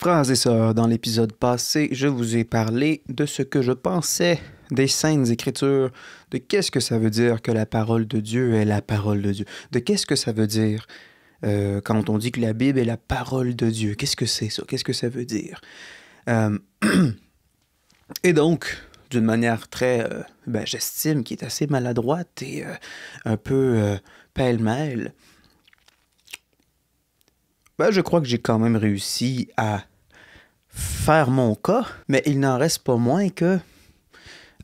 Frères et sœurs, dans l'épisode passé, je vous ai parlé de ce que je pensais des saintes écritures, de qu'est-ce que ça veut dire que la parole de Dieu est la parole de Dieu, de qu'est-ce que ça veut dire euh, quand on dit que la Bible est la parole de Dieu, qu'est-ce que c'est ça, qu'est-ce que ça veut dire. Euh, et donc, d'une manière très, euh, ben, j'estime, qui est assez maladroite et un peu pêle-mêle, ben, je crois que j'ai quand même réussi à faire mon cas, mais il n'en reste pas moins que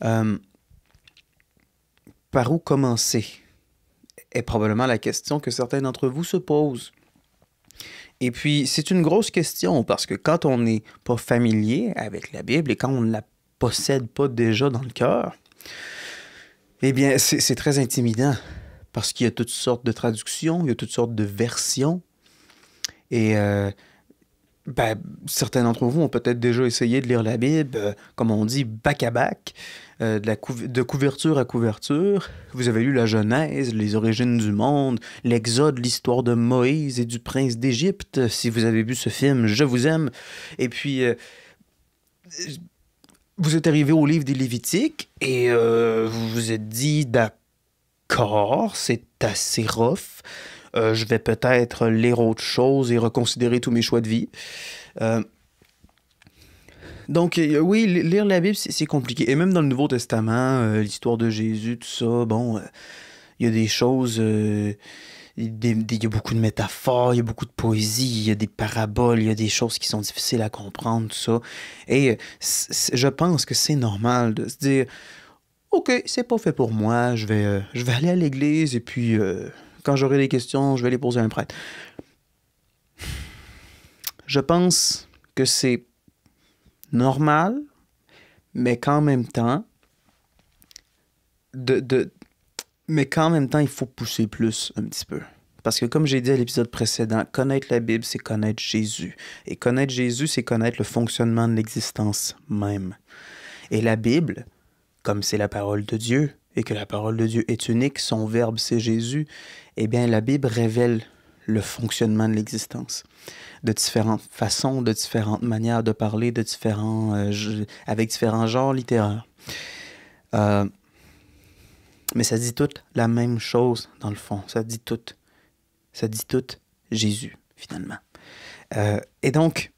euh, par où commencer est probablement la question que certains d'entre vous se posent. Et puis, c'est une grosse question parce que quand on n'est pas familier avec la Bible et quand on ne la possède pas déjà dans le cœur, eh bien, c'est très intimidant parce qu'il y a toutes sortes de traductions, il y a toutes sortes de versions. Et euh, ben, certains d'entre vous ont peut-être déjà essayé de lire la Bible, euh, comme on dit, bac à bac, euh, de, couverture à couverture. Vous avez lu la Genèse, les origines du monde, l'Exode, l'histoire de Moïse et du prince d'Égypte. Si vous avez vu ce film, je vous aime. Et puis, euh, vous êtes arrivé au livre des Lévitiques et vous vous êtes dit, d'accord, c'est assez rough. Euh, je vais peut-être lire autre chose et reconsidérer tous mes choix de vie. Euh, donc, euh, oui, lire la Bible, c'est compliqué. Et même dans le Nouveau Testament, l'histoire de Jésus, tout ça, bon, il y a des choses. Il y a beaucoup de métaphores, il y a beaucoup de poésie, il y a des paraboles, il y a des choses qui sont difficiles à comprendre, tout ça. Et je pense que c'est normal de se dire OK, c'est pas fait pour moi, je vais, je vais aller à l'église et puis quand j'aurai des questions, je vais les poser à un prêtre. Je pense que c'est normal, mais qu'en même temps, de, de, mais qu'en même temps, il faut pousser plus un petit peu. Parce que comme j'ai dit à l'épisode précédent, connaître la Bible, c'est connaître Jésus. Et connaître Jésus, c'est connaître le fonctionnement de l'existence même. Et la Bible, comme c'est la parole de Dieu, et que la parole de Dieu est unique, son verbe c'est Jésus, eh bien la Bible révèle le fonctionnement de l'existence de différentes façons, de différentes manières de parler, de différents, euh, avec différents genres littéraires. Euh, mais ça dit toute la même chose dans le fond. Ça dit tout. Ça dit Jésus finalement. Euh, et donc,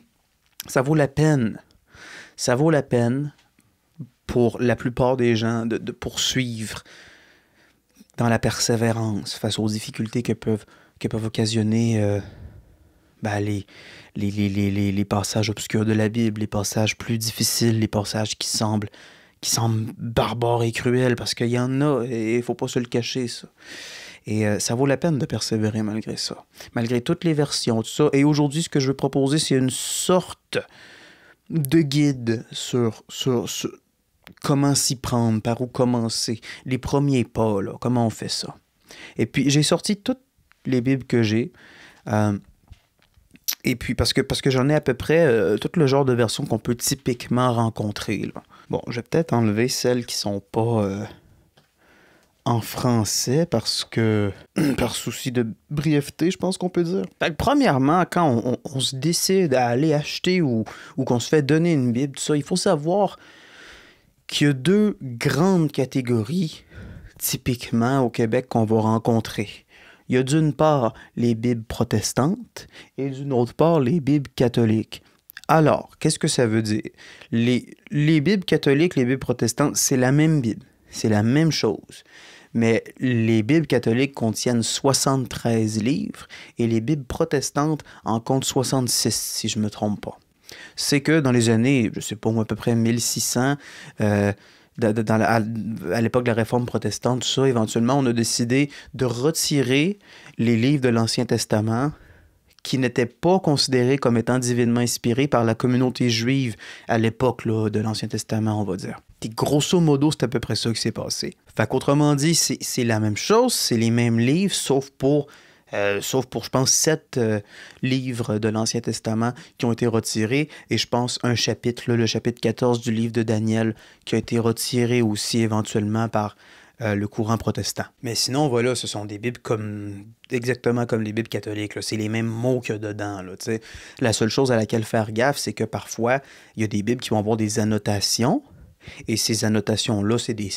ça vaut la peine. Ça vaut la peine pour la plupart des gens de, poursuivre dans la persévérance face aux difficultés que peuvent, que peuvent occasionner euh, ben, les, les, les, passages obscurs de la Bible, les passages plus difficiles, les passages qui semblent, qui semblent barbares et cruels, parce qu'il y en a, et il faut pas se le cacher, ça. Et euh, ça vaut la peine de persévérer malgré ça, malgré toutes les versions, de ça. Et aujourd'hui, ce que je veux proposer, c'est une sorte de guide sur, sur, sur, comment s'y prendre, par où commencer, les premiers pas, là, comment on fait ça. Et puis j'ai sorti toutes les bibles que j'ai. Euh, et puis parce que, parce que j'en ai à peu près euh, tout le genre de versions qu'on peut typiquement rencontrer. Bon, je vais peut-être enlever celles qui sont pas euh, en français parce que par souci de brièveté, je pense qu'on peut dire. premièrement, quand on, se décide à aller acheter ou, ou qu'on se fait donner une bible, ça, il faut savoir qu'il y a deux grandes catégories typiquement au Québec qu'on va rencontrer. Il y a d'une part les Bibles protestantes et d'une autre part les Bibles catholiques. Alors, qu'est-ce que ça veut dire? Les, les Bibles catholiques, les Bibles protestantes, c'est la même Bible, c'est la même chose. Mais les Bibles catholiques contiennent 73 livres et les Bibles protestantes en comptent 66, si je ne me trompe pas c'est que dans les années, je sais pas moi, à peu près 1600, euh, à, l'époque de la réforme protestante, tout ça, éventuellement, on a décidé de retirer les livres de l'Ancien Testament qui n'étaient pas considérés comme étant divinement inspirés par la communauté juive à l'époque de l'Ancien Testament, on va dire. Et grosso modo, c'est à peu près ça qui s'est passé. Fait qu'autrement dit, c'est la même chose, c'est les mêmes livres, sauf pour euh, sauf pour, je pense, sept euh, livres de l'Ancien Testament qui ont été retirés, et je pense un chapitre, le chapitre 14 du livre de Daniel, qui a été retiré aussi éventuellement par euh, le courant protestant. Mais sinon, voilà, ce sont des Bibles comme exactement comme les Bibles catholiques. C'est les mêmes mots que dedans. Là, la seule chose à laquelle faire gaffe, c'est que parfois, il y a des Bibles qui vont avoir des annotations et ces annotations-là, c'est des,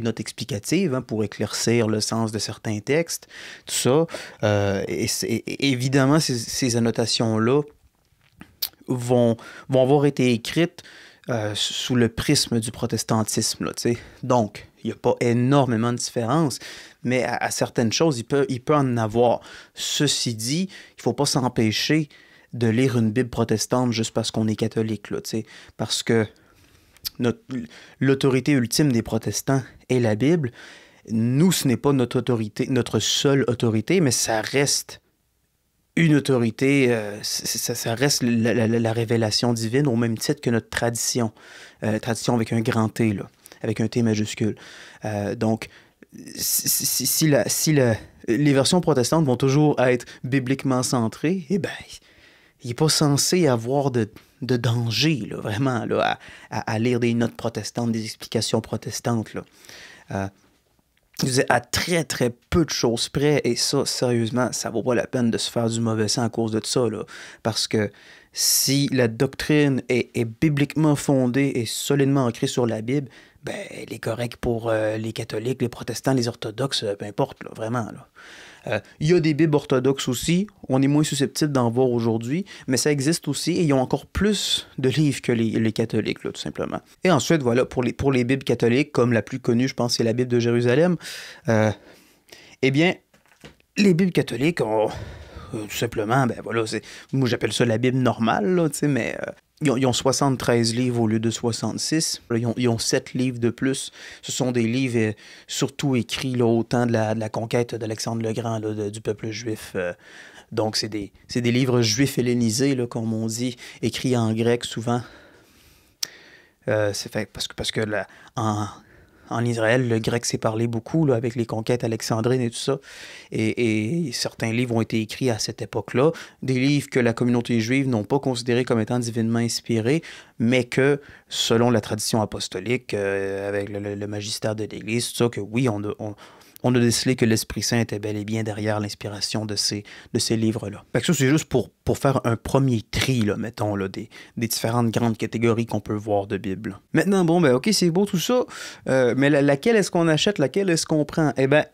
notes explicatives hein, pour éclaircir le sens de certains textes, tout ça. Euh, et, évidemment, ces, annotations-là vont, avoir été écrites euh, sous le prisme du protestantisme. Donc, il n'y a pas énormément de différence, mais à, certaines choses, il peut, il peut en avoir. Ceci dit, il ne faut pas s'empêcher de lire une Bible protestante juste parce qu'on est catholique. Là, parce que l'autorité ultime des protestants est la Bible. Nous, ce n'est pas notre autorité, notre seule autorité, mais ça reste une autorité, euh, ça, reste la, révélation divine au même titre que notre tradition, euh, tradition avec un grand T, là, avec un T majuscule. Euh, donc, si, si les versions protestantes vont toujours être bibliquement centrées, eh bien, il n'est pas censé avoir de, danger, vraiment, là, à, lire des notes protestantes, des explications protestantes. Là. Euh, à très très peu de choses près, et ça, sérieusement, ça vaut pas la peine de se faire du mauvais sang à cause de ça, parce que si la doctrine est, bibliquement fondée et solidement ancrée sur la Bible, ben, elle est correcte pour euh, les catholiques, les protestants, les orthodoxes, peu importe, vraiment. Là. Euh, il y a des bibles orthodoxes aussi. On est moins susceptible d'en voir aujourd'hui, mais ça existe aussi et ils ont encore plus de livres que les, catholiques, tout simplement. Et ensuite, voilà, pour les, pour les bibles catholiques, comme la plus connue, je pense, c'est la Bible de Jérusalem, euh, eh bien, les bibles catholiques ont euh, tout simplement, ben voilà, moi j'appelle ça la Bible normale, sais mais ils ont, 73 livres au lieu de 66. Ils ont, ils 7 livres de plus. Ce sont des livres euh, surtout écrits au temps de la, conquête d'Alexandre le Grand, du peuple juif. Euh. donc, c'est des, des, livres juifs hellénisés, comme on dit, écrits en grec souvent. Euh, c'est fait parce que, parce que en, en Israël, le grec s'est parlé beaucoup avec les conquêtes alexandrines et tout ça. Et, certains livres ont été écrits à cette époque-là, des livres que la communauté juive n'ont pas considérés comme étant divinement inspirés, mais que, selon la tradition apostolique, euh, avec le, magistère de l'Église, tout ça, que oui, on, on on a décelé que l'Esprit Saint était bel et bien derrière l'inspiration de ces, de ces livres-là. ça, c'est juste pour, pour faire un premier tri, mettons, là, des, des différentes grandes catégories qu'on peut voir de Bible. Maintenant, bon, ben ok, c'est beau tout ça, euh, mais laquelle est-ce qu'on achète, laquelle est-ce qu'on prend? Eh bien,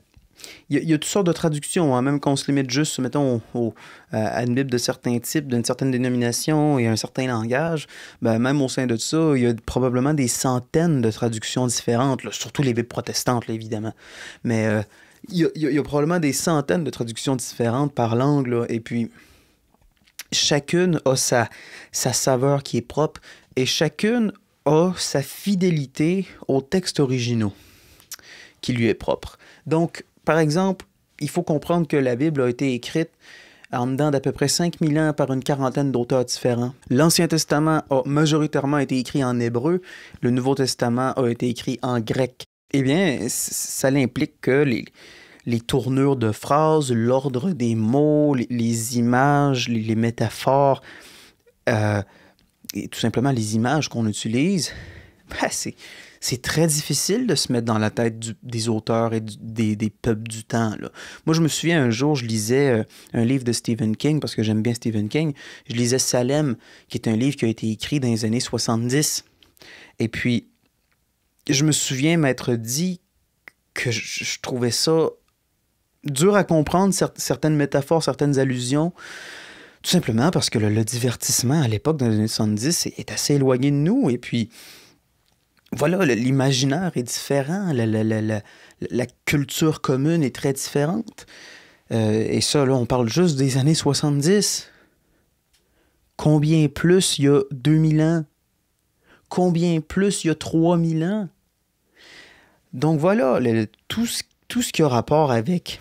il y, a, toutes sortes de traductions, même hein. même qu'on se limite juste, mettons, au, à une Bible de certains types, d'une certaine dénomination et un certain langage. Ben, même au sein de ça, il y a probablement des centaines de traductions différentes, surtout les Bibles protestantes, évidemment. Mais euh, il, y a, probablement des centaines de traductions différentes par langue, et puis chacune a sa, sa saveur qui est propre, et chacune a sa fidélité aux textes originaux qui lui est propre. Donc, par exemple, il faut comprendre que la Bible a été écrite en dedans d'à peu près 5000 ans par une quarantaine d'auteurs différents. L'Ancien Testament a majoritairement été écrit en hébreu, le Nouveau Testament a été écrit en grec. Eh bien, ça implique que les, les tournures de phrases, l'ordre des mots, les, images, les, métaphores, euh, et tout simplement les images qu'on utilise, ben c'est c'est très difficile de se mettre dans la tête des auteurs et des, des, peuples du temps. Là. Moi, je me souviens un jour, je lisais euh, un livre de Stephen King, parce que j'aime bien Stephen King. Je lisais Salem, qui est un livre qui a été écrit dans les années 70. Et puis, je me souviens m'être dit que je, trouvais ça dur à comprendre, certaines métaphores, certaines allusions. Tout simplement parce que le, divertissement à l'époque dans les années 70 est, est assez éloigné de nous. Et puis, voilà, l'imaginaire est différent, la, culture commune est très différente. Euh, et ça, là, on parle juste des années 70. Combien plus il y a 2000 ans? Combien plus il y a 3000 ans? Donc voilà, tout, ce, tout ce qui a rapport avec,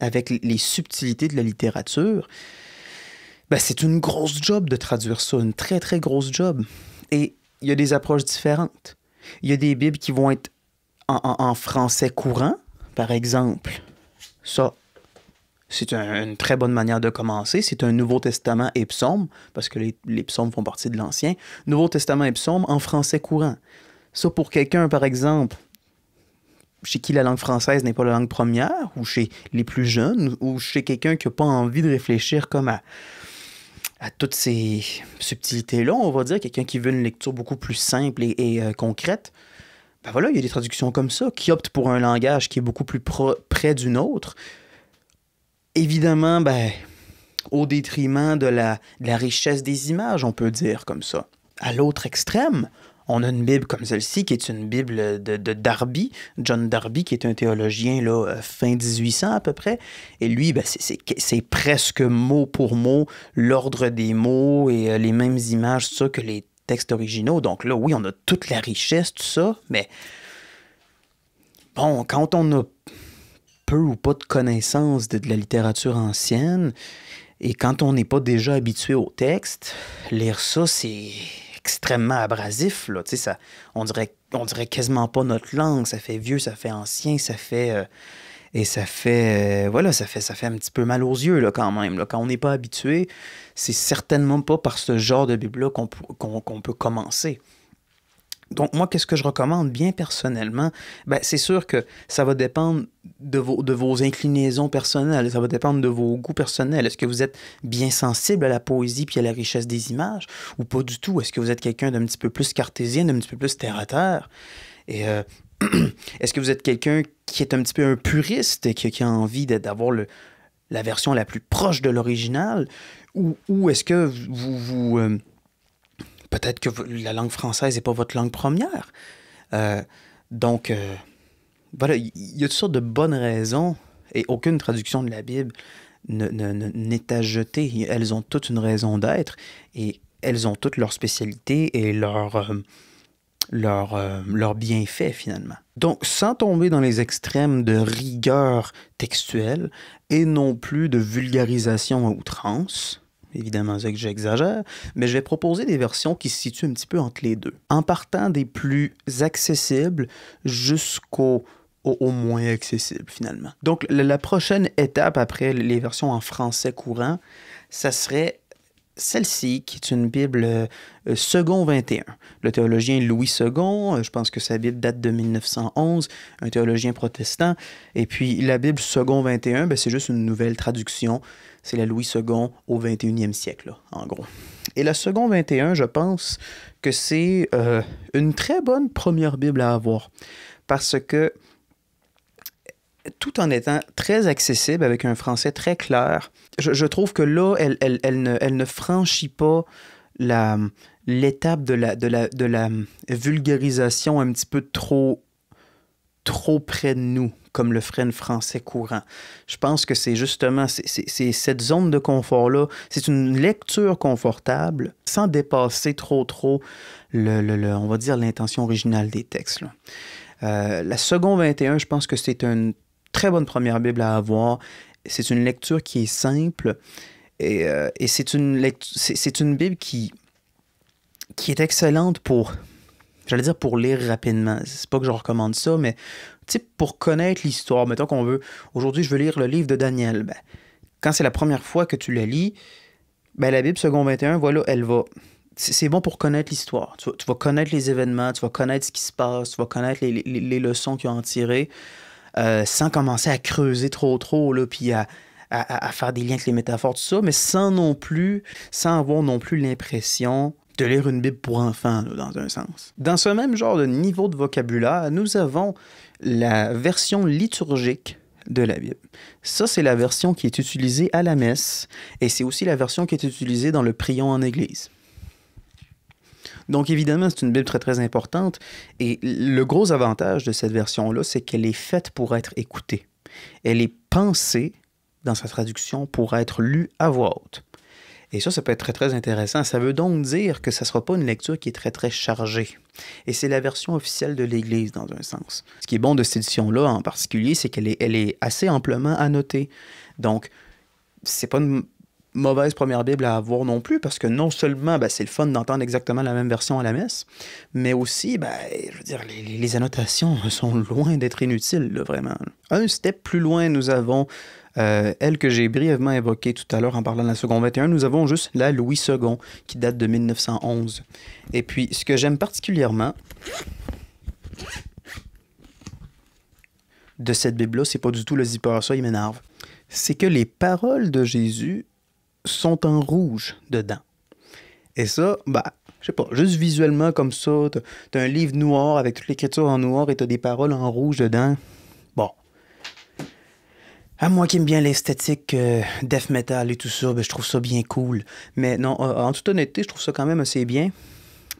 avec les subtilités de la littérature, ben, c'est une grosse job de traduire ça, une très très grosse job. Et il y a des approches différentes. Il y a des Bibles qui vont être en, français courant, par exemple. Ça, c'est une très bonne manière de commencer. C'est un Nouveau Testament et psaume, parce que les, les psaumes font partie de l'Ancien. Nouveau Testament et psaume en français courant. Ça, pour quelqu'un, par exemple, chez qui la langue française n'est pas la langue première, ou chez les plus jeunes, ou chez quelqu'un qui n'a pas envie de réfléchir comme à à toutes ces subtilités-là, on va dire, quelqu'un qui veut une lecture beaucoup plus simple et, euh, concrète, ben voilà, il y a des traductions comme ça, qui optent pour un langage qui est beaucoup plus près d'une autre. Évidemment, ben, au détriment de la, de la richesse des images, on peut dire comme ça. À l'autre extrême, on a une Bible comme celle-ci, qui est une Bible de, Darby, John Darby, qui est un théologien là, euh, fin 1800 à peu près. Et lui, ben, c'est presque mot pour mot l'ordre des mots et euh, les mêmes images, ça, que les textes originaux. Donc là, oui, on a toute la richesse, tout ça, mais bon, quand on a peu ou pas de connaissances de, de la littérature ancienne, et quand on n'est pas déjà habitué au texte, lire ça, c'est extrêmement abrasif. Ça, on, dirait, dirait quasiment pas notre langue. Ça fait vieux, ça fait ancien, ça fait. Euh, et ça fait, euh, voilà, ça fait, ça fait un petit peu mal aux yeux là, quand même. Là. Quand on n'est pas habitué, c'est certainement pas par ce genre de bible qu'on peut commencer. Donc, moi, qu'est-ce que je recommande bien personnellement? Ben, c'est sûr que ça va dépendre de vos, de vos inclinaisons personnelles, ça va dépendre de vos goûts personnels. Est-ce que vous êtes bien sensible à la poésie puis à la richesse des images ou pas du tout? Est-ce que vous êtes quelqu'un d'un petit peu plus cartésien, d'un petit peu plus terre à terre? Et euh, est-ce que vous êtes quelqu'un qui est un petit peu un puriste, et qui a envie d'avoir la version la plus proche de l'original? Ou, est-ce que vous. vous euh, peut-être que la langue française n'est pas votre langue première. Euh, donc, euh, voilà, il y a toutes sortes de bonnes raisons et aucune traduction de la Bible n'est à jeter. Elles ont toutes une raison d'être et elles ont toutes leurs spécialités et leurs euh, bienfaits, finalement. Donc, sans tomber dans les extrêmes de rigueur textuelle et non plus de vulgarisation à outrance, Évidemment, que j'exagère, mais je vais proposer des versions qui se situent un petit peu entre les deux. En partant des plus accessibles jusqu'au au, moins accessible finalement. Donc la prochaine étape après les versions en français courant, ça serait celle-ci, qui est une Bible euh, second 21. Le théologien Louis II, euh, je pense que sa Bible date de 1911, un théologien protestant. Et puis la Bible second 21, ben, c'est juste une nouvelle traduction. C'est la Louis II au 21e siècle, en gros. Et la second 21, je pense que c'est euh, une très bonne première Bible à avoir. Parce que tout en étant très accessible avec un français très clair, je, trouve que là, elle, elle, elle, ne, elle ne, franchit pas la, l'étape de la, de, la, de la vulgarisation un petit peu trop, trop près de nous, comme le freine français courant. Je pense que c'est justement c'est, c'est, cette zone de confort-là, c'est une lecture confortable sans dépasser trop, trop, le, le on va dire, l'intention originale des textes. Euh, la seconde 21, je pense que c'est une très bonne première Bible à avoir c'est une lecture qui est simple et, euh, c'est une, c'est une Bible qui, qui est excellente pour, j'allais dire pour lire rapidement. C'est pas que je recommande ça, mais pour connaître l'histoire. Mettons qu'on veut, aujourd'hui, je veux lire le livre de Daniel. Ben, quand c'est la première fois que tu le lis, ben, la Bible, second 21, voilà, elle va. C'est bon pour connaître l'histoire. Tu, vas connaître les événements, tu vas connaître ce qui se passe, tu vas connaître les, leçons qu'ils ont en tirées. Euh, sans commencer à creuser trop trop, là, puis à, faire des liens avec les métaphores, tout ça, mais sans non plus, sans avoir non plus l'impression de lire une Bible pour enfants, dans un sens. Dans ce même genre de niveau de vocabulaire, nous avons la version liturgique de la Bible. Ça, c'est la version qui est utilisée à la messe et c'est aussi la version qui est utilisée dans le prion en Église. Donc évidemment, c'est une Bible très très importante. Et le gros avantage de cette version-là, c'est qu'elle est faite pour être écoutée. Elle est pensée dans sa traduction pour être lue à voix haute. Et ça, ça peut être très, très intéressant. Ça veut donc dire que ça ne sera pas une lecture qui est très, très chargée. Et c'est la version officielle de l'Église, dans un sens. Ce qui est bon de cette édition-là, en particulier, c'est qu'elle est, elle est assez amplement annotée. Donc, c'est pas une mauvaise première Bible à avoir non plus, parce que non seulement ben, c'est le fun d'entendre exactement la même version à la messe, mais aussi, ben, je veux dire, les, annotations sont loin d'être inutiles, vraiment. Un step plus loin, nous avons euh, elle que j'ai brièvement évoquée tout à l'heure en parlant de la seconde 21, nous avons juste la Louis II qui date de 1911. Et puis, ce que j'aime particulièrement de cette Bible-là, c'est pas du tout le zipper, ça, il m'énerve. C'est que les paroles de Jésus sont en rouge dedans. Et ça, bah, je sais pas, juste visuellement comme ça, t'as un livre noir avec toute l'écriture en noir et t'as des paroles en rouge dedans. Bon. À moi qui aime bien l'esthétique euh, death metal et tout ça, ben, je trouve ça bien cool. Mais non, euh, en toute honnêteté, je trouve ça quand même assez bien.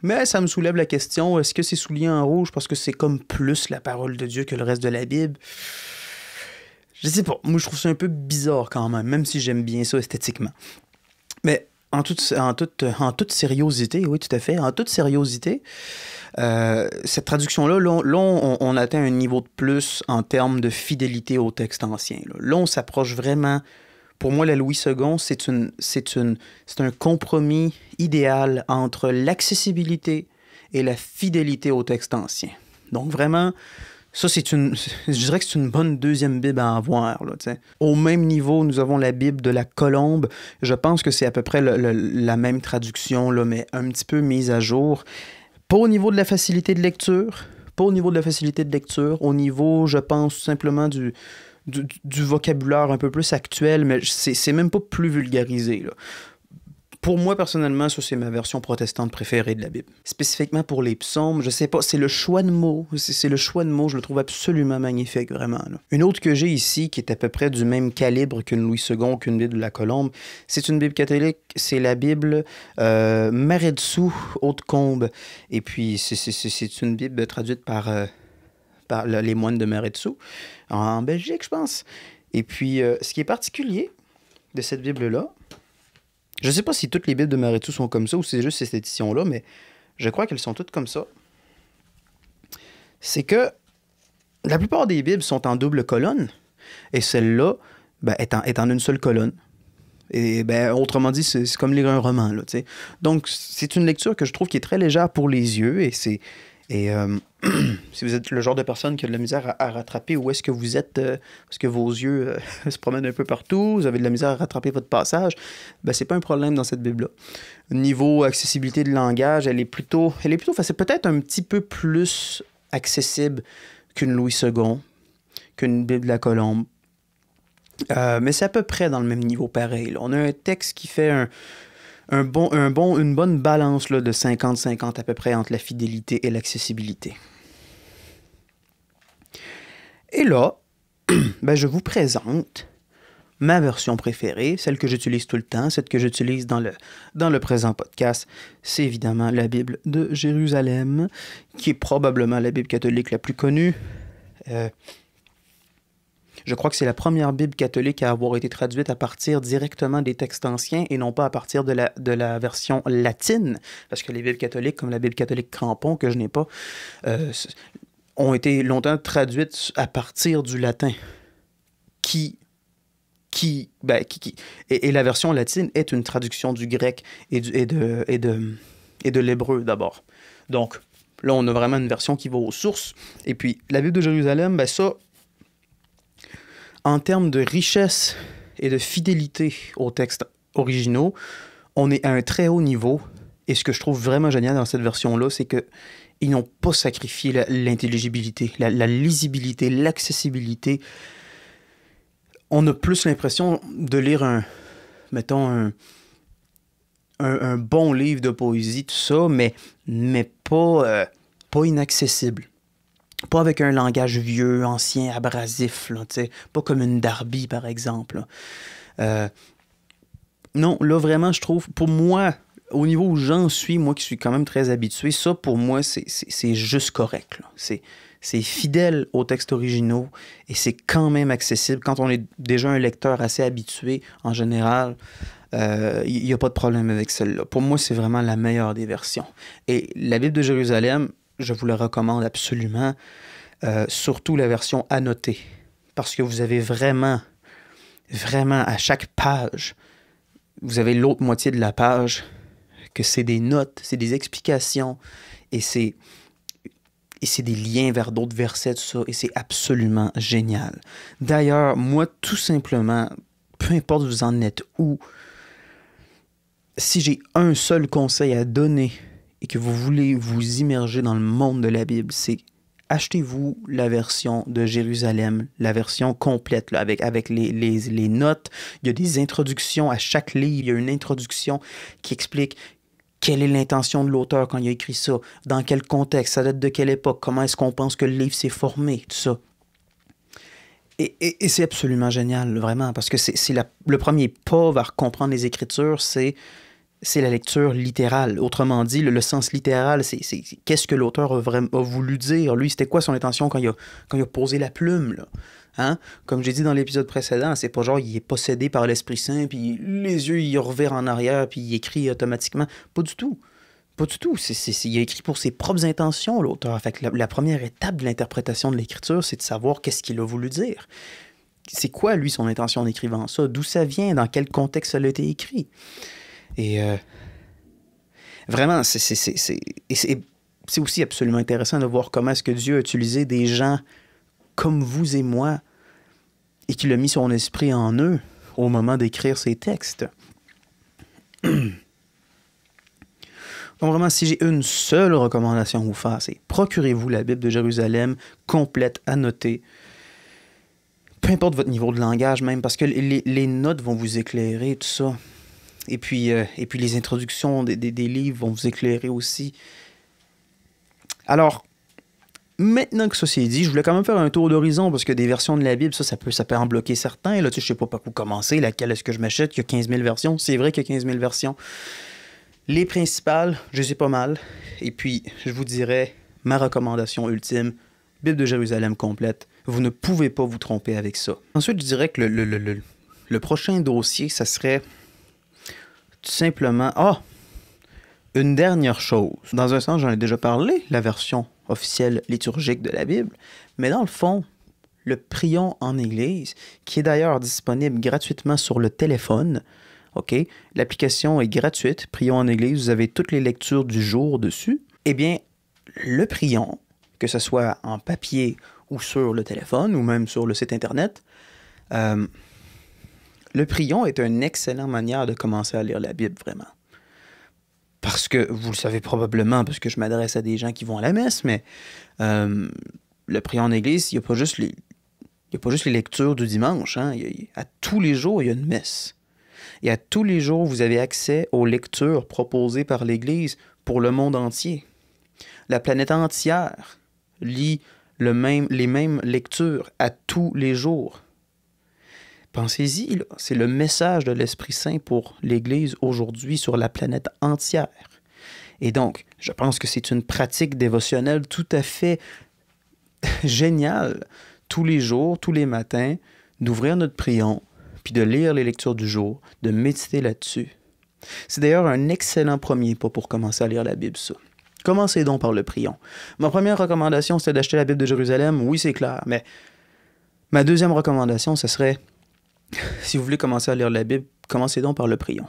Mais ça me soulève la question, est-ce que c'est souligné en rouge parce que c'est comme plus la parole de Dieu que le reste de la Bible? Je sais pas. Moi, je trouve ça un peu bizarre quand même, même si j'aime bien ça esthétiquement. Mais en toute, en toute, en toute oui, tout à fait, en toute sériosité euh, cette traduction-là, là, on, atteint un niveau de plus en termes de fidélité au texte ancien. Là, on s'approche vraiment. Pour moi, la Louis II, c'est une, c'est un compromis idéal entre l'accessibilité et la fidélité au texte ancien. Donc vraiment, ça, c'est une. Je dirais que c'est une bonne deuxième Bible à avoir. Là, Au même niveau, nous avons la Bible de la Colombe. Je pense que c'est à peu près la même traduction, là, mais un petit peu mise à jour. Pas au niveau de la facilité de lecture. Pas au niveau de la facilité de lecture. Au niveau, je pense, simplement du, du, du vocabulaire un peu plus actuel, mais c'est même pas plus vulgarisé. Là. Pour moi, personnellement, ça, c'est ma version protestante préférée de la Bible. Spécifiquement pour les psaumes, je sais pas, c'est le choix de mots. C'est le choix de mots, je le trouve absolument magnifique, vraiment. Une autre que j'ai ici, qui est à peu près du même calibre qu'une Louis II, qu'une Bible de la Colombe, c'est une Bible catholique, c'est la Bible euh, Dessous Haute-Combe. Et puis, c'est une Bible traduite par, euh, par les moines de Dessous en Belgique, je pense. Et puis, euh, ce qui est particulier de cette Bible-là, je sais pas si toutes les Bibles de Maritou sont comme ça ou c'est juste cette édition-là, mais je crois qu'elles sont toutes comme ça. C'est que la plupart des Bibles sont en double colonne et celle-là ben, est, en, une seule colonne. Et ben, autrement dit, c'est comme lire un roman. Là, Donc, c'est une lecture que je trouve qui est très légère pour les yeux et c'est et euh, si vous êtes le genre de personne qui a de la misère à, rattraper où est-ce que vous êtes, parce euh, que vos yeux euh, se promènent un peu partout, vous avez de la misère à rattraper votre passage, ben c'est pas un problème dans cette Bible-là. Niveau accessibilité de langage, elle est plutôt, elle est plutôt, enfin, c'est peut-être un petit peu plus accessible qu'une Louis II, qu'une Bible de la Colombe. mais c'est à peu près dans le même niveau pareil. On a un texte qui fait un, un bon, un bon, une bonne balance là, de 50-50 à peu près entre la fidélité et l'accessibilité. Et là, ben je vous présente ma version préférée, celle que j'utilise tout le temps, celle que j'utilise dans le, dans le présent podcast. C'est évidemment la Bible de Jérusalem, qui est probablement la Bible catholique la plus connue. Euh, je crois que c'est la première Bible catholique à avoir été traduite à partir directement des textes anciens et non pas à partir de la, de la version latine, parce que les Bibles catholiques, comme la Bible catholique Crampon, que je n'ai pas, euh, ont été longtemps traduites à partir du latin, qui qui, ben, qui, Et, la version latine est une traduction du grec et, du, de, et de, et de l'hébreu d'abord. Donc, là, on a vraiment une version qui va aux sources. Et puis, la Bible de Jérusalem, ben ça, en termes de richesse et de fidélité aux textes originaux, on est à un très haut niveau. Et ce que je trouve vraiment génial dans cette version-là, c'est que ils n'ont pas sacrifié l'intelligibilité, la, lisibilité, l'accessibilité. On a plus l'impression de lire un, mettons, un, un, bon livre de poésie, tout ça, mais, mais pas, euh, pas inaccessible. Pas avec un langage vieux, ancien, abrasif, pas comme une Darby, par exemple. Euh, non, là, vraiment, je trouve, pour moi, au niveau où j'en suis, moi qui suis quand même très habitué, ça, pour moi, c'est juste correct. C'est c'est fidèle aux textes originaux et c'est quand même accessible. Quand on est déjà un lecteur assez habitué, en général, il euh, n'y a pas de problème avec celle-là. Pour moi, c'est vraiment la meilleure des versions. Et la Bible de Jérusalem, je vous le recommande absolument. Euh, surtout la version annotée, parce que vous avez vraiment, vraiment à chaque page, vous avez l'autre moitié de la page, que c'est des notes, c'est des explications, et c'est et c'est des liens vers d'autres versets, tout ça, et c'est absolument génial. D'ailleurs, moi, tout simplement, peu importe vous en êtes où, si j'ai un seul conseil à donner et que vous voulez vous immerger dans le monde de la Bible, c'est achetez-vous la version de Jérusalem, la version complète, avec, avec les, les, notes. Il y a des introductions à chaque livre. Il y a une introduction qui explique quelle est l'intention de l'auteur quand il a écrit ça, dans quel contexte, ça date de quelle époque, comment est-ce qu'on pense que le livre s'est formé, tout ça. Et, c'est absolument génial, vraiment, parce que c'est le premier pas vers comprendre les Écritures, c'est c'est la lecture littérale. Autrement dit, le, sens littéral, c'est qu'est-ce que l'auteur a, voulu dire. Lui, c'était quoi son intention quand il a, quand il posé la plume Hein? Comme j'ai dit dans l'épisode précédent, c'est pas genre il est possédé par l'Esprit Saint, puis les yeux, il revire en arrière, puis il écrit automatiquement. Pas du tout. Pas du tout. il a écrit pour ses propres intentions, l'auteur. Fait la, la première étape de l'interprétation de l'écriture, c'est de savoir qu'est-ce qu'il a voulu dire. C'est quoi, lui, son intention en écrivant ça? D'où ça vient? Dans quel contexte ça a été écrit? Et euh, vraiment, c'est aussi absolument intéressant de voir comment est-ce que Dieu a utilisé des gens comme vous et moi et qu'il a mis son esprit en eux au moment d'écrire ces textes. Donc vraiment, si j'ai une seule recommandation à vous faire, c'est procurez-vous la Bible de Jérusalem complète, annotée. Peu importe votre niveau de langage même, parce que les notes vont vous éclairer, tout ça. Et puis, euh, et puis les introductions des, des, livres vont vous éclairer aussi. Alors, maintenant que ceci est dit, je voulais quand même faire un tour d'horizon parce que des versions de la Bible, ça, ça peut, ça peut en bloquer certains. Là, tu sais, je sais pas par où commencer, laquelle est-ce que je m'achète, il y a 15 000 versions. C'est vrai qu'il y a 15 000 versions. Les principales, je sais pas mal. Et puis, je vous dirais ma recommandation ultime, Bible de Jérusalem complète. Vous ne pouvez pas vous tromper avec ça. Ensuite, je dirais que le, le, le, le prochain dossier, ça serait simplement. Ah! Une dernière chose. Dans un sens, j'en ai déjà parlé, la version officielle liturgique de la Bible, mais dans le fond, le prion en Église, qui est d'ailleurs disponible gratuitement sur le téléphone, OK? L'application est gratuite, Prions en Église, vous avez toutes les lectures du jour dessus. Eh bien, le prion, que ce soit en papier ou sur le téléphone ou même sur le site Internet, euh, le prion est une excellente manière de commencer à lire la Bible, vraiment. Parce que, vous le savez probablement, parce que je m'adresse à des gens qui vont à la messe, mais euh, le prion en église, il n'y a pas juste les... pas juste les lectures du dimanche. Hein? à tous les jours, il y a une messe. Et à tous les jours, vous avez accès aux lectures proposées par l'Église pour le monde entier. La planète entière lit les mêmes lectures à tous les jours. Pensez-y, c'est le message de l'Esprit Saint pour l'Église aujourd'hui sur la planète entière. Et donc, je pense que c'est une pratique dévotionnelle tout à fait géniale, tous les jours, tous les matins, d'ouvrir notre prion, puis de lire les lectures du jour, de méditer là-dessus. C'est d'ailleurs un excellent premier pas pour commencer à lire la Bible, ça. Commencez donc par le prion. Ma première recommandation, c'est d'acheter la Bible de Jérusalem. Oui, c'est clair, mais ma deuxième recommandation, ce serait si vous voulez commencer à lire la Bible, commencez donc par le prion.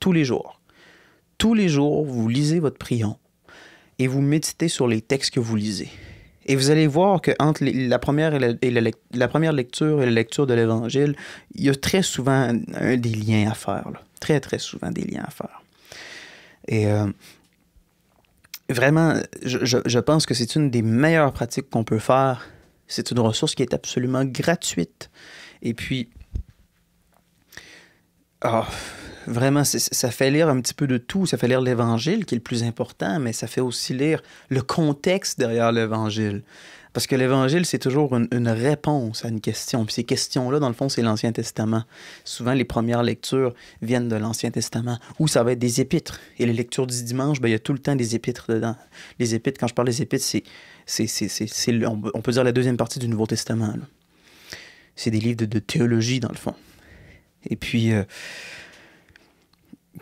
Tous les jours. Tous les jours, vous lisez votre prion et vous méditez sur les textes que vous lisez. Et vous allez voir que entre la, première et la, première lecture et la lecture de l'Évangile, il y a très souvent un, des liens à faire. Très, très souvent des liens à faire. Et euh, vraiment, je, je, je, pense que c'est une des meilleures pratiques qu'on peut faire. C'est une ressource qui est absolument gratuite. Et puis, Oh, vraiment, ça fait lire un petit peu de tout. Ça fait lire l'Évangile, qui est le plus important, mais ça fait aussi lire le contexte derrière l'Évangile. Parce que l'Évangile, c'est toujours une, réponse à une question. Puis ces questions-là, dans le fond, c'est l'Ancien Testament. Souvent, les premières lectures viennent de l'Ancien Testament, ou ça va être des épîtres. Et les lectures du dimanche, ben, il y a tout le temps des épîtres dedans. Les épîtres, quand je parle des épîtres, c'est, on, on, peut dire la deuxième partie du Nouveau Testament. C'est des livres de, théologie, dans le fond. Et puis, euh,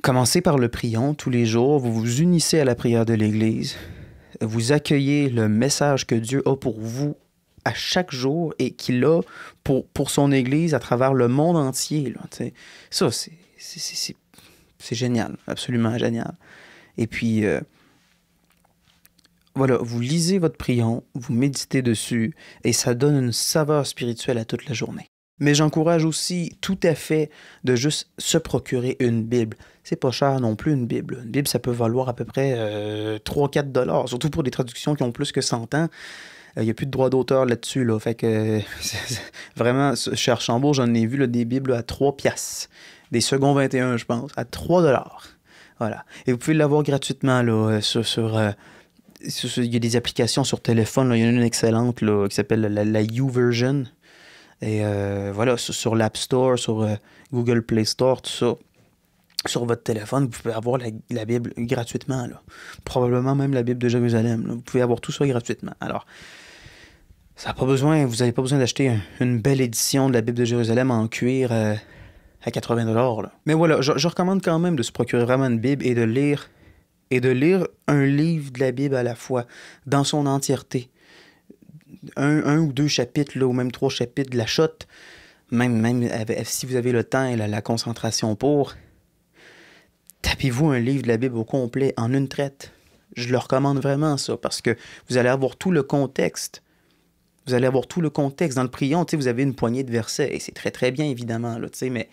commencez par le prion tous les jours. Vous vous unissez à la prière de l'Église. Vous accueillez le message que Dieu a pour vous à chaque jour et qu'il a pour, pour son Église à travers le monde entier. ça, c'est génial, absolument génial. Et puis, euh, voilà, vous lisez votre prion, vous méditez dessus, et ça donne une saveur spirituelle à toute la journée. Mais j'encourage aussi tout à fait de juste se procurer une Bible. C'est pas cher non plus une Bible. Une Bible, ça peut valoir à peu près 3-4 euh, dollars, surtout pour des traductions qui ont plus que 100 ans. Il euh, n'y a plus de droit d'auteur là-dessus. Là. Fait que vraiment, chez Archambault, j'en ai vu des Bibles à 3 piastres. Des seconds 21, je pense, à 3 dollars. Voilà. Et vous pouvez l'avoir gratuitement euh, sur. il y a des applications sur téléphone, il y en a une excellente qui s'appelle la, la, Version. Et euh, voilà, sur, l'App Store, sur euh, Google Play Store, tout ça. Sur votre téléphone, vous pouvez avoir la, Bible gratuitement. Là. Probablement même la Bible de Jérusalem. Vous pouvez avoir tout ça gratuitement. Alors, ça pas besoin, vous n'avez pas besoin d'acheter une belle édition de la Bible de Jérusalem en cuir euh, à 80 dollars. Mais voilà, je, je, recommande quand même de se procurer vraiment une Bible et de lire et de lire un livre de la Bible à la fois dans son entièreté un, ou deux chapitres, ou même trois chapitres de la shot, même, même si vous avez le temps et la, concentration pour, tapez-vous un livre de la Bible au complet en une traite. Je le recommande vraiment, ça, parce que vous allez avoir tout le contexte. Vous allez avoir tout le contexte. Dans le prion, vous avez une poignée de versets, et c'est très, très bien, évidemment, là, mais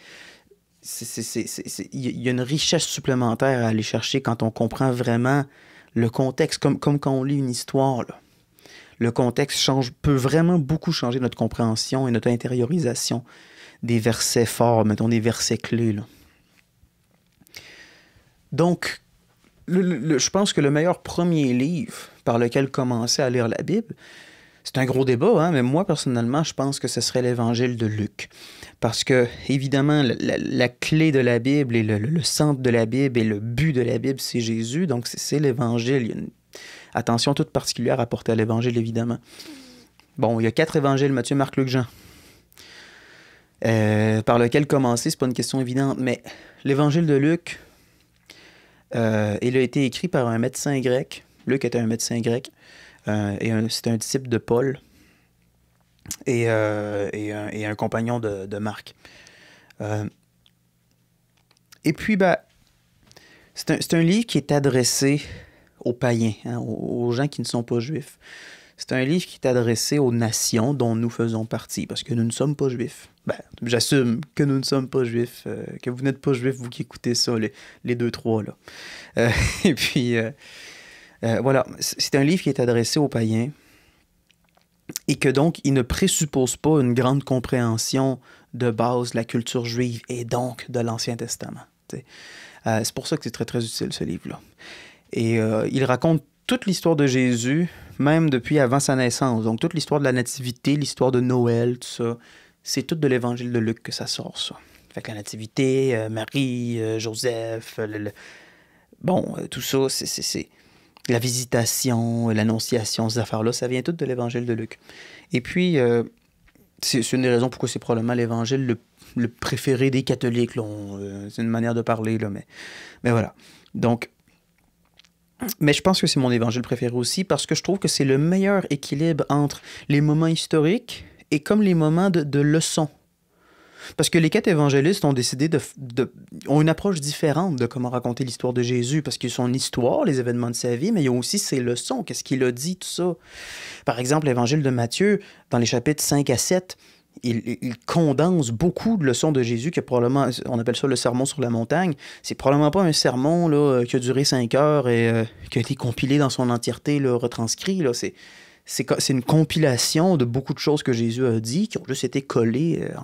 il y a une richesse supplémentaire à aller chercher quand on comprend vraiment le contexte, comme, comme quand on lit une histoire. Là le contexte change, peut vraiment beaucoup changer notre compréhension et notre intériorisation des versets forts, mettons des versets clés. Donc, je pense que le meilleur premier livre par lequel commencer à lire la Bible, c'est un gros débat, hein, mais moi personnellement, je pense que ce serait l'évangile de Luc. Parce que, évidemment, la, clé de la Bible et le, centre de la Bible et le but de la Bible, c'est Jésus, donc c'est l'évangile. Attention toute particulière à porter à l'Évangile, évidemment. Bon, il y a quatre évangiles, Matthieu, Marc, Luc, Jean. Euh, par lequel commencer, c'est pas une question évidente, mais l'évangile de Luc, euh, il a été écrit par un médecin grec. Luc était un médecin grec euh, et c'est un disciple de Paul et, un, compagnon de, Marc. et puis, ben, c'est un livre qui est adressé aux païens, hein, aux gens qui ne sont pas juifs. C'est un livre qui est adressé aux nations dont nous faisons partie, parce que nous ne sommes pas juifs. Ben, j'assume que nous ne sommes pas juifs, euh, que vous n'êtes pas juifs, vous qui écoutez ça, les, les deux, trois, là. Euh, et puis, euh, voilà, c'est un livre qui est adressé aux païens, et que donc il ne présuppose pas une grande compréhension de base de la culture juive et donc de l'Ancien Testament. c'est pour ça que c'est très très utile ce livre-là. Et euh, il raconte toute l'histoire de Jésus, même depuis avant sa naissance. Donc toute l'histoire de la nativité, l'histoire de Noël, tout ça. C'est tout de l'évangile de Luc que ça sort, ça. Fait que la nativité, euh, Marie, euh, Joseph, bon, tout ça, c'est la visitation, l'annonciation, ces affaires-là, ça vient tout de l'évangile de Luc. Et puis, c'est une des raisons pourquoi c'est probablement l'évangile le, préféré des catholiques. c'est une manière de parler, là, mais, mais voilà. Donc, mais je pense que c'est mon évangile préféré aussi parce que je trouve que c'est le meilleur équilibre entre les moments historiques et comme les moments de, de Parce que les quatre évangélistes ont décidé de, ont une approche différente de comment raconter l'histoire de Jésus, parce qu'ils ont son histoire, les événements de sa vie, mais ils ont aussi ses leçons, qu'est-ce qu'il a dit, tout ça. Par exemple, l'évangile de Matthieu, dans les chapitres 5 à 7, il, condense beaucoup de leçons de Jésus, que probablement, on appelle ça le sermon sur la montagne. C'est probablement pas un sermon euh, qui a duré cinq heures et euh, qui a été compilé dans son entièreté, le retranscrit. C'est, une compilation de beaucoup de choses que Jésus a dit qui ont juste été collées euh,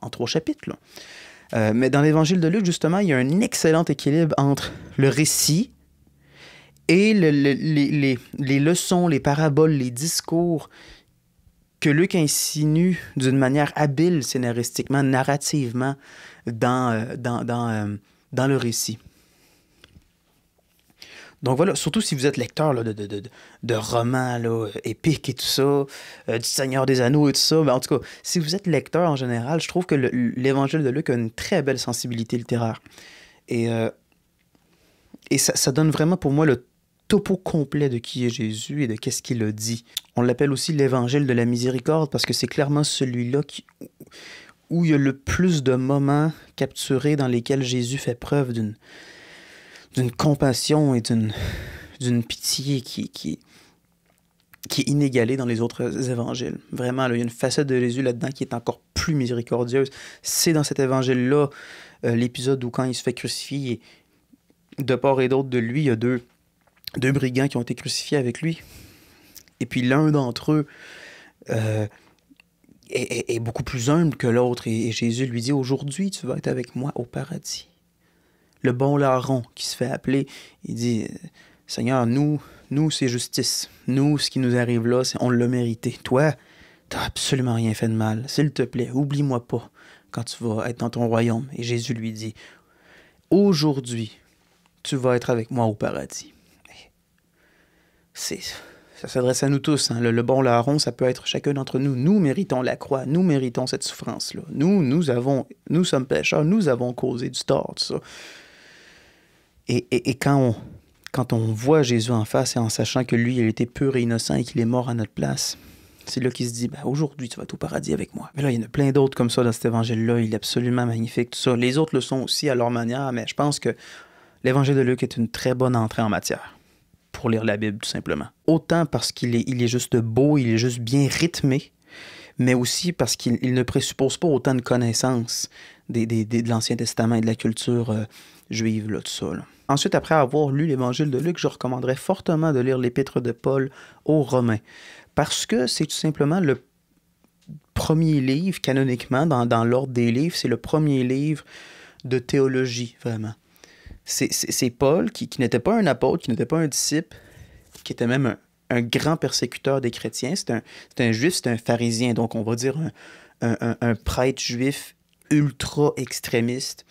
en, trois chapitres. mais dans l'évangile de Luc, justement, il y a un excellent équilibre entre le récit et les, les, leçons, les paraboles, les discours, que Luc insinue d'une manière habile scénaristiquement, narrativement, dans, euh, dans, dans, euh, dans le récit. Donc voilà, surtout si vous êtes lecteur de, de, de, de, romans là, euh, épiques et tout ça, du Seigneur des Anneaux et tout ça, ben en tout cas, si vous êtes lecteur en général, je trouve que l'Évangile de Luc a une très belle sensibilité littéraire. Et, et ça, ça, donne vraiment pour moi le topo complet de qui est Jésus et de qu'est-ce qu'il a dit. On l'appelle aussi l'évangile de la miséricorde parce que c'est clairement celui-là qui, où il y a le plus de moments capturés dans lesquels Jésus fait preuve d'une, d'une compassion et d'une, d'une pitié qui, qui, qui est inégalée dans les autres évangiles. Vraiment, il y a une facette de Jésus là-dedans qui est encore plus miséricordieuse. C'est dans cet évangile-là, euh, l'épisode où quand il se fait crucifier, de part et d'autre de lui, il y a deux, deux brigands qui ont été crucifiés avec lui. Et puis l'un d'entre eux euh, est, beaucoup plus humble que l'autre. Et, Jésus lui dit, aujourd'hui, tu vas être avec moi au paradis. Le bon larron qui se fait appeler, il dit, Seigneur, nous, nous, c'est justice. Nous, ce qui nous arrive là, c'est on l'a mérité. Toi, tu n'as absolument rien fait de mal. S'il te plaît, oublie-moi pas quand tu vas être dans ton royaume. Et Jésus lui dit, aujourd'hui, tu vas être avec moi au paradis ça s'adresse à nous tous. Hein. Le, bon larron, ça peut être chacun d'entre nous. Nous méritons la croix, nous méritons cette souffrance-là. Nous, nous avons, nous sommes pécheurs, nous avons causé du tort, Et, quand, on, voit Jésus en face et en sachant que lui, il était pur et innocent et qu'il est mort à notre place, c'est là qu'il se dit, "Bah aujourd'hui, tu vas tout au paradis avec moi. Mais là, il y en a plein d'autres comme ça dans cet évangile-là. Il est absolument magnifique, Les autres le sont aussi à leur manière, mais je pense que l'évangile de Luc est une très bonne entrée en matière pour lire la Bible, tout simplement. Autant parce qu'il est, il est juste beau, il est juste bien rythmé, mais aussi parce qu'il ne présuppose pas autant de connaissances des, de l'Ancien Testament et de la culture euh, juive, là, tout ça. Ensuite, après avoir lu l'Évangile de Luc, je recommanderais fortement de lire l'Épître de Paul aux Romains, parce que c'est tout simplement le premier livre, canoniquement, dans l'ordre des livres, c'est le premier livre de théologie, vraiment c'est Paul qui, n'était pas un apôtre, qui n'était pas un disciple, qui était même un, grand persécuteur des chrétiens. C'est un, un, juif, c'est un pharisien, donc on va dire un, prêtre juif ultra extrémiste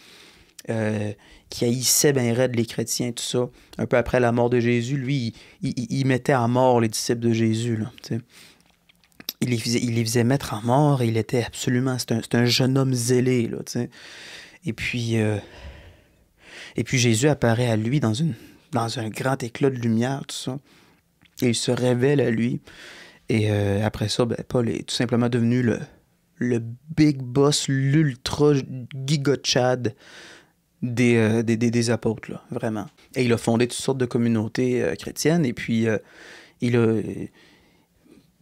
euh, qui haïssait ben raide les chrétiens, tout ça. Un peu après la mort de Jésus, lui, il, mettait à mort les disciples de Jésus. il, les faisait, il les faisait mettre à mort, il était absolument. C'est un, jeune homme zélé. Là, et puis. Euh, et puis Jésus apparaît à lui dans, une, dans un grand éclat de lumière, tout ça. Et il se révèle à lui. Et euh, après ça, ben, Paul est tout simplement devenu le, le big boss, l'ultra gigotchad euh, des, des, apôtres, là, vraiment. Et il a fondé toutes sortes de communautés euh, chrétiennes. Et puis, il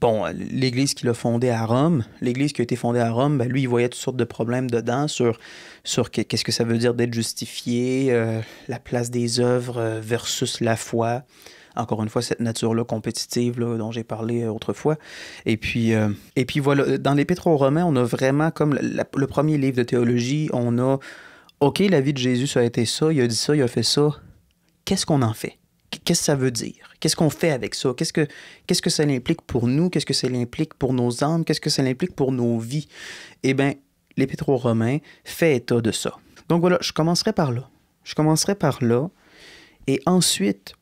bon, l'Église qui l'a fondée à Rome, l'Église qui a été fondée à Rome, ben lui, il voyait toutes sortes de problèmes dedans sur, sur qu'est-ce que ça veut dire d'être justifié, euh, la place des œuvres euh, versus la foi. Encore une fois, cette nature-là compétitive là, dont j'ai parlé euh, autrefois. Et puis, et puis voilà, dans l'Épître aux Romains, on a vraiment, comme le premier livre de théologie, on a, OK, la vie de Jésus, ça a été ça, il a dit ça, il a fait ça. Qu'est-ce qu'on en fait? qu'est-ce que ça veut dire? Qu'est-ce qu'on fait avec ça? Qu'est-ce que, quest que ça implique pour nous? Qu'est-ce que ça implique pour nos âmes? Qu'est-ce que ça implique pour nos vies? Eh bien, l'Épître aux Romains fait état de ça. Donc voilà, je commencerai par là. Je commencerai par là. Et ensuite,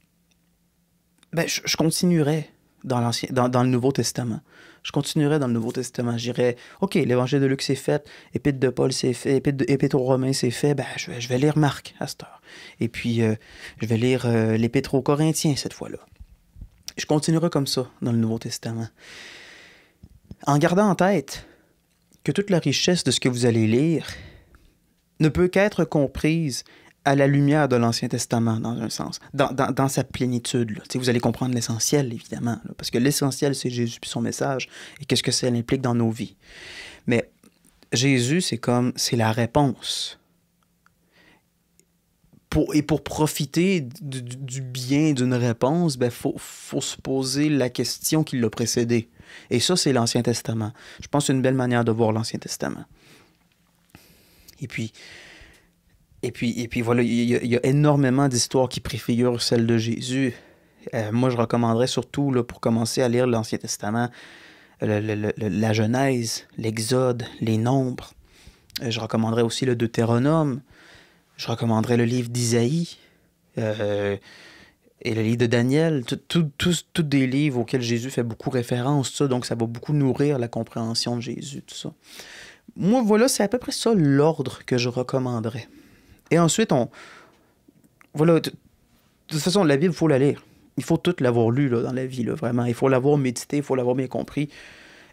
ben, je, continuerai dans, dans, dans le Nouveau Testament je continuerai dans le Nouveau Testament. j'irai OK, l'évangile de Luc, c'est fait, Épître de Paul, c'est fait, Épître, de, aux Romains, c'est fait, ben, je, vais, lire Marc à cette heure. Et puis, euh, je vais lire euh, l'Épître aux Corinthiens cette fois-là. Je continuerai comme ça dans le Nouveau Testament. En gardant en tête que toute la richesse de ce que vous allez lire ne peut qu'être comprise à la lumière de l'Ancien Testament, dans un sens, dans, sa plénitude. Si Vous allez comprendre l'essentiel, évidemment, parce que l'essentiel, c'est Jésus et son message, et qu'est-ce que ça implique dans nos vies. Mais Jésus, c'est comme, c'est la réponse. et pour profiter du, bien d'une réponse, il ben, faut, faut se poser la question qui l'a précédée. Et ça, c'est l'Ancien Testament. Je pense que c'est une belle manière de voir l'Ancien Testament. Et puis, et puis, et puis voilà, il y, a énormément d'histoires qui préfigurent celle de Jésus. Euh, moi, je recommanderais surtout, là, pour commencer à lire l'Ancien Testament, la Genèse, l'Exode, les Nombres. Euh, je recommanderais aussi le Deutéronome. Je recommanderais le livre d'Isaïe euh, et le livre de Daniel. Tous des livres auxquels Jésus fait beaucoup référence, donc ça va beaucoup nourrir la compréhension de Jésus, tout ça. Moi, voilà, c'est à peu près ça l'ordre que je recommanderais. Et ensuite, on. Voilà. De toute façon, la Bible, il faut la lire. Il faut toute l'avoir lue dans la vie, vraiment. Il faut l'avoir médité, il faut l'avoir bien compris.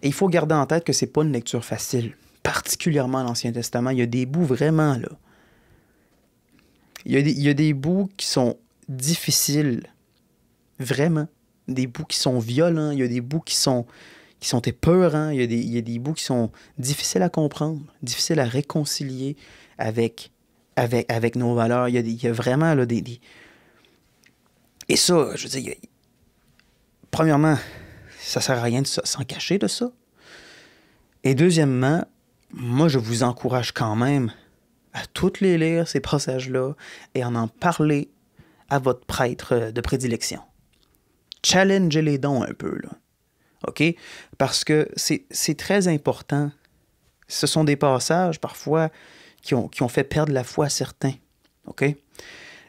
Et il faut garder en tête que c'est pas une lecture facile, particulièrement l'Ancien Testament. Il y a des bouts vraiment là. Il y, a des, bouts qui sont difficiles, vraiment. Des bouts qui sont violents, il y a des bouts qui sont, qui sont épeurants, il y a des bouts qui sont difficiles à comprendre, difficiles à réconcilier avec avec, nos valeurs. Il y a, vraiment là, des, Et ça, je veux dire, premièrement, ça sert à rien de s'en cacher de ça. Et deuxièmement, moi, je vous encourage quand même à toutes les lire, ces passages-là, et en en parler à votre prêtre euh, de prédilection. Challengez les dons un peu, là. OK? Parce que c'est très important. Ce sont des passages, parfois, qui ont, fait perdre la foi à certains. OK?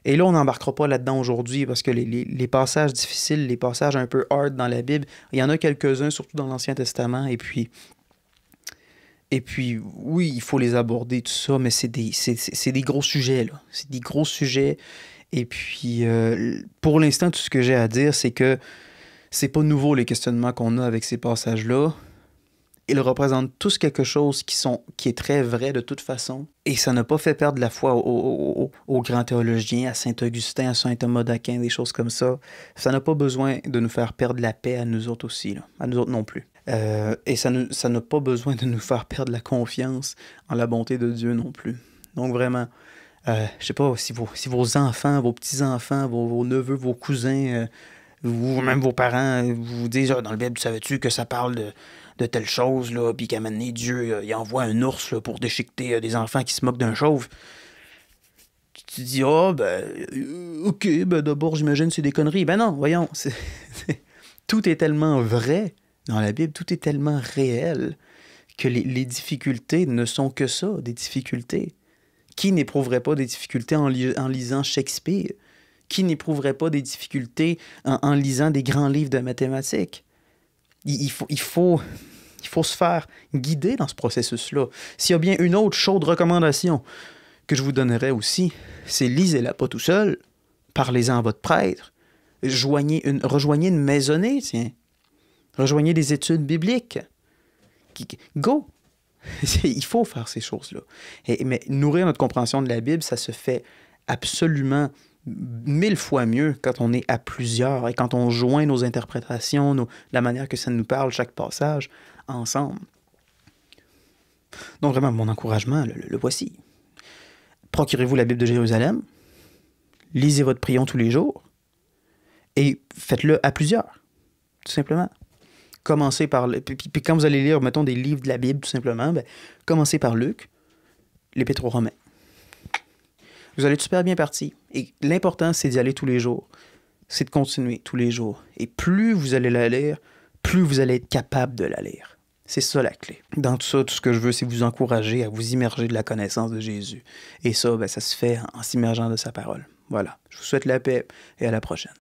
Et là, on n'embarquera pas là-dedans aujourd'hui parce que les, passages difficiles, les passages un peu hard dans la Bible, il y en a quelques-uns, surtout dans l'Ancien Testament. Et puis, et puis, oui, il faut les aborder, tout ça, mais c'est des, c'est, des gros sujets, là. C'est des gros sujets. Et puis, euh, pour l'instant, tout ce que j'ai à dire, c'est que c'est pas nouveau les questionnements qu'on a avec ces passages-là. Ils représentent tous quelque chose qui, sont, qui est très vrai de toute façon. Et ça n'a pas fait perdre la foi aux, grands théologiens, à Saint-Augustin, à Saint-Thomas d'Aquin, des choses comme ça. Ça n'a pas besoin de nous faire perdre la paix à nous autres aussi, à nous autres non plus. Euh, et ça n'a pas besoin de nous faire perdre la confiance en la bonté de Dieu non plus. Donc vraiment, euh, je sais pas si vos, vos enfants, vos petits-enfants, vos, neveux, vos cousins, euh, vous même vos parents vous disent ah, dans le Bible, savais-tu que ça parle de, de telle chose, là, puis qu'à un moment Dieu, euh, il envoie un ours pour déchiqueter euh, des enfants qui se moquent d'un chauve. Tu te dis, ah, ben, euh, ok, ben d'abord, j'imagine c'est des conneries. Ben non, voyons, tout est tellement vrai dans la Bible, tout est tellement réel que les, difficultés ne sont que ça, des difficultés. Qui n'éprouverait pas des difficultés en, lisant Shakespeare? Qui n'éprouverait pas des difficultés en lisant des grands livres de mathématiques? il, faut, il, faut, il faut se faire guider dans ce processus-là. S'il y a bien une autre chaude recommandation que je vous donnerais aussi, c'est lisez-la pas tout seul, parlez-en à votre prêtre, joignez une, rejoignez une maisonnée, tiens, rejoignez des études bibliques. Go! il faut faire ces choses-là. mais nourrir notre compréhension de la Bible, ça se fait absolument mille fois mieux quand on est à plusieurs et quand on joint nos interprétations, la manière que ça nous parle, chaque passage, ensemble. Donc vraiment, mon encouragement, le, voici. Procurez-vous la Bible de Jérusalem, lisez votre prion tous les jours et faites-le à plusieurs, tout simplement. Commencez par... Le, puis, quand vous allez lire, mettons, des livres de la Bible, tout simplement, ben, commencez par Luc, les aux Romains. Vous allez être super bien parti. Et l'important, c'est d'y aller tous les jours. C'est de continuer tous les jours. Et plus vous allez la lire, plus vous allez être capable de la lire. C'est ça la clé. Dans tout ça, tout ce que je veux, c'est vous encourager à vous immerger de la connaissance de Jésus. Et ça, ben, ça se fait en s'immergeant de sa parole. Voilà. Je vous souhaite la paix et à la prochaine.